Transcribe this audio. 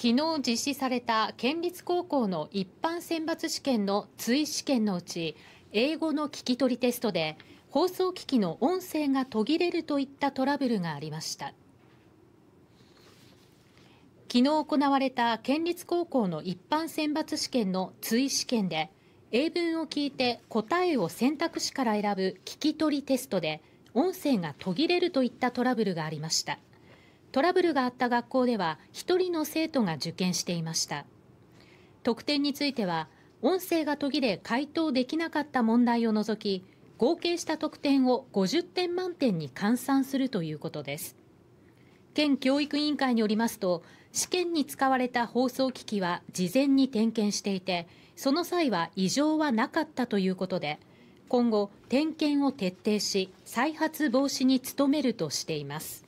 昨日実施された県立高校の一般選抜試験の追試験のうち英語の聞き取りテストで放送機器の音声が途切れるといったトラブルがありました昨日行われた県立高校の一般選抜試験の追試験で英文を聞いて答えを選択肢から選ぶ聞き取りテストで音声が途切れるといったトラブルがありましたトラブルがあった学校では1人の生徒が受験していました得点については音声が途切れ回答できなかった問題を除き合計した得点を50点満点に換算するということです県教育委員会によりますと試験に使われた放送機器は事前に点検していてその際は異常はなかったということで今後点検を徹底し再発防止に努めるとしています